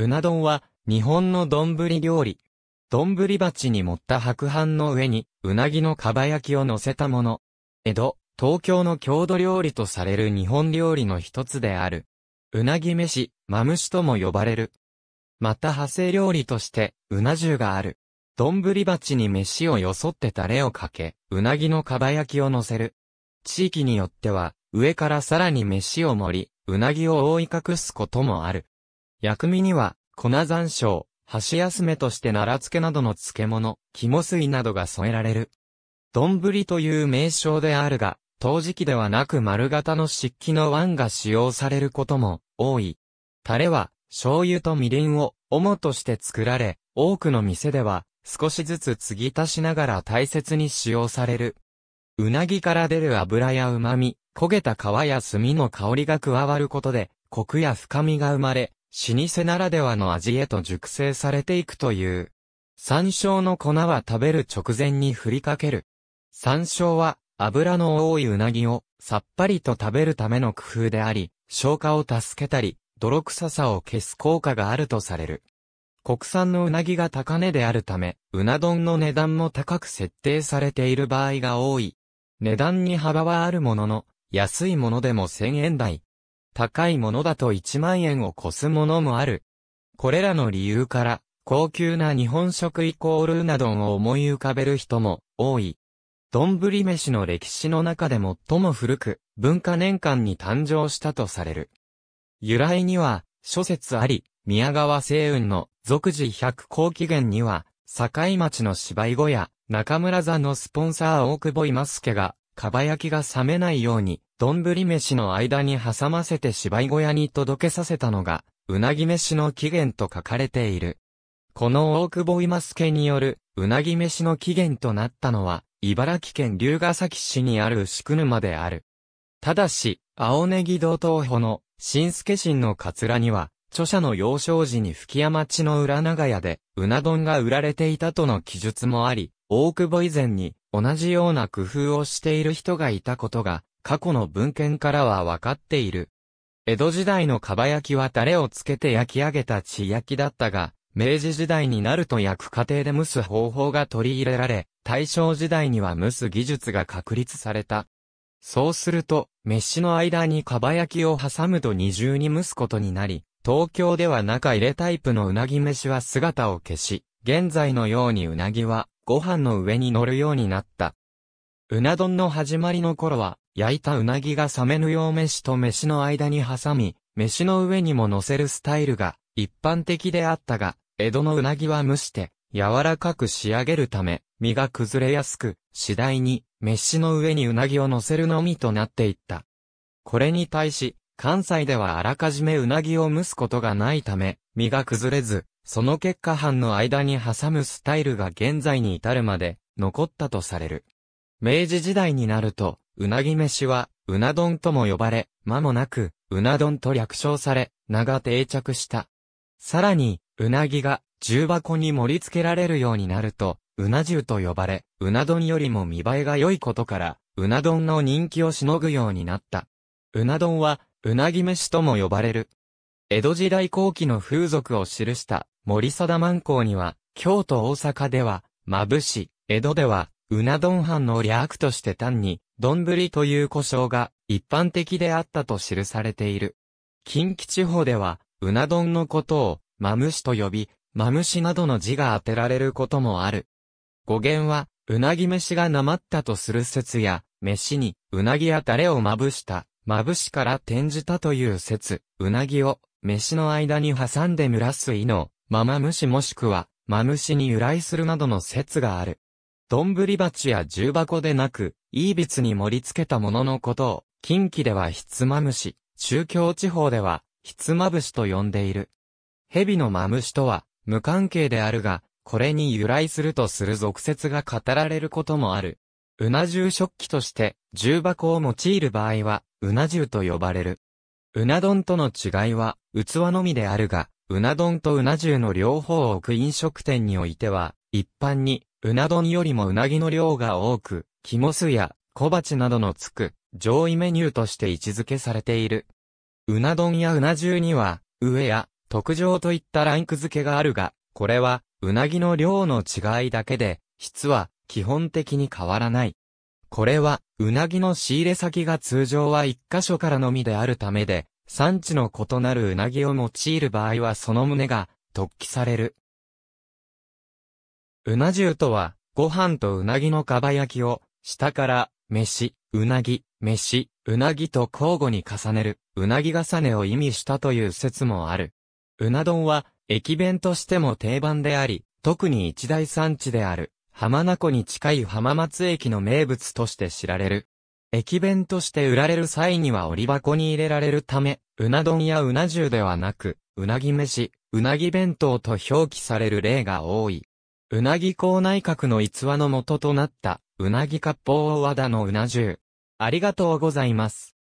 うな丼は、日本の丼料理。丼鉢に盛った白飯の上に、うなぎのかば焼きを乗せたもの。江戸、東京の郷土料理とされる日本料理の一つである。うなぎ飯、マムシとも呼ばれる。また派生料理として、うな重がある。丼鉢に飯をよそってタレをかけ、うなぎのかば焼きを乗せる。地域によっては、上からさらに飯を盛り、うなぎを覆い隠すこともある。薬味には、粉山椒、箸休めとして奈良漬けなどの漬物、肝水などが添えられる。丼という名称であるが、陶磁器ではなく丸型の漆器の碗が使用されることも多い。タレは醤油とみりんを主として作られ、多くの店では少しずつ継ぎ足しながら大切に使用される。うなぎから出る油や旨味、焦げた皮や炭の香りが加わることで、コクや深みが生まれ、老舗ならではの味へと熟成されていくという。山椒の粉は食べる直前に振りかける。山椒は油の多いうなぎをさっぱりと食べるための工夫であり、消化を助けたり、泥臭さを消す効果があるとされる。国産のうなぎが高値であるため、うな丼の値段も高く設定されている場合が多い。値段に幅はあるものの、安いものでも1000円台、高いものだと1万円を超すものもある。これらの理由から、高級な日本食イコールうな丼を思い浮かべる人も多い。丼飯の歴史の中で最も古く、文化年間に誕生したとされる。由来には、諸説あり、宮川星雲の俗時百高起源には、境町の芝居小屋、中村座のスポンサー大久保今助が、かば焼きが冷めないように、どんぶり飯の間に挟ませて芝居小屋に届けさせたのが、うなぎ飯の起源と書かれている。この大久保今助による、うなぎ飯の起源となったのは、茨城県龍ヶ崎市にある牛久沼である。ただし、青ネギ道東穂の、新助神のカツラには、著者の幼少時に吹山町の裏長屋で、うな丼が売られていたとの記述もあり、大久保以前に、同じような工夫をしている人がいたことが、過去の文献からはわかっている。江戸時代のかば焼きはタレをつけて焼き上げた血焼きだったが、明治時代になると焼く過程で蒸す方法が取り入れられ、大正時代には蒸す技術が確立された。そうすると、飯の間にかば焼きを挟むと二重に蒸すことになり、東京では中入れタイプのうなぎ飯は姿を消し、現在のようにうなぎはご飯の上に乗るようになった。うな丼の始まりの頃は、焼いたうなぎが冷めぬよう飯と飯の間に挟み、飯の上にも乗せるスタイルが一般的であったが、江戸のうなぎは蒸して柔らかく仕上げるため、身が崩れやすく、次第に飯の上にうなぎを乗せるのみとなっていった。これに対し、関西ではあらかじめうなぎを蒸すことがないため、身が崩れず、その結果半の間に挟むスタイルが現在に至るまで残ったとされる。明治時代になると、うなぎ飯は、うな丼とも呼ばれ、間もなく、うな丼と略称され、名が定着した。さらに、うなぎが、重箱に盛り付けられるようになると、うな重と呼ばれ、うな丼よりも見栄えが良いことから、うな丼の人気をしのぐようになった。うな丼は、うなぎ飯とも呼ばれる。江戸時代後期の風俗を記した森貞万行には、京都大阪では、まぶし、江戸では、うな丼飯の略として単に、丼という呼称が一般的であったと記されている。近畿地方では、うな丼のことを、マムシと呼び、マムシなどの字が当てられることもある。語源は、うなぎ飯がなまったとする説や、飯に、うなぎやタレをまぶした、まぶしから転じたという説、うなぎを、飯の間に挟んで蒸らす意の、ままむしもしくは、まむしに由来するなどの説がある。どんぶり鉢や重箱でなく、いいびつに盛り付けたもののことを、近畿ではひつまむし、中京地方では、ひつまぶしと呼んでいる。蛇のまむしとは、無関係であるが、これに由来するとする俗説が語られることもある。うな重食器として、重箱を用いる場合は、うな重と呼ばれる。うな丼との違いは、器のみであるが、うな丼とうな重の両方を置く飲食店においては、一般に、うな丼よりもうなぎの量が多く、肝酢や小鉢などのつく上位メニューとして位置づけされている。うな丼やうな重には、上や特上といったランク付けがあるが、これはうなぎの量の違いだけで、質は基本的に変わらない。これは、うなぎの仕入れ先が通常は一箇所からのみであるためで、産地の異なるうなぎを用いる場合はその旨が突起される。うな重とは、ご飯とうなぎのかば焼きを、下から、飯、うなぎ、飯、うなぎと交互に重ねる、うなぎ重ねを意味したという説もある。うな丼は、駅弁としても定番であり、特に一大産地である、浜名湖に近い浜松駅の名物として知られる。駅弁として売られる際には折り箱に入れられるため、うな丼やうな重ではなく、うなぎ飯、うなぎ弁当と表記される例が多い。うなぎ校内閣の逸話の元となった、うなぎ割烹和田のうな重。ありがとうございます。